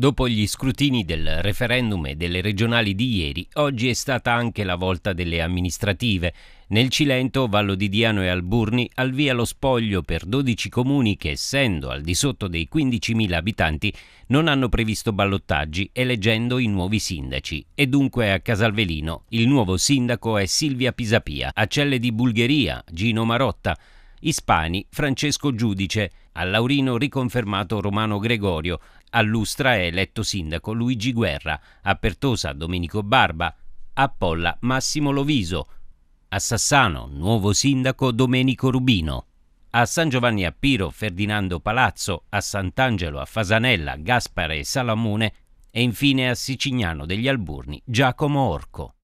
Dopo gli scrutini del referendum e delle regionali di ieri, oggi è stata anche la volta delle amministrative. Nel Cilento, Vallo di Diano e Alburni al via lo spoglio per 12 comuni che, essendo al di sotto dei 15.000 abitanti, non hanno previsto ballottaggi eleggendo i nuovi sindaci. E dunque a Casalvelino il nuovo sindaco è Silvia Pisapia, a Celle di Bulgheria Gino Marotta, Ispani Francesco Giudice, a Laurino riconfermato Romano Gregorio, a Lustra è eletto sindaco Luigi Guerra, a Pertosa Domenico Barba, a Polla Massimo Loviso, a Sassano nuovo sindaco Domenico Rubino, a San Giovanni a Piro Ferdinando Palazzo, a Sant'Angelo a Fasanella Gaspare e Salamone e infine a Sicignano degli Alburni Giacomo Orco.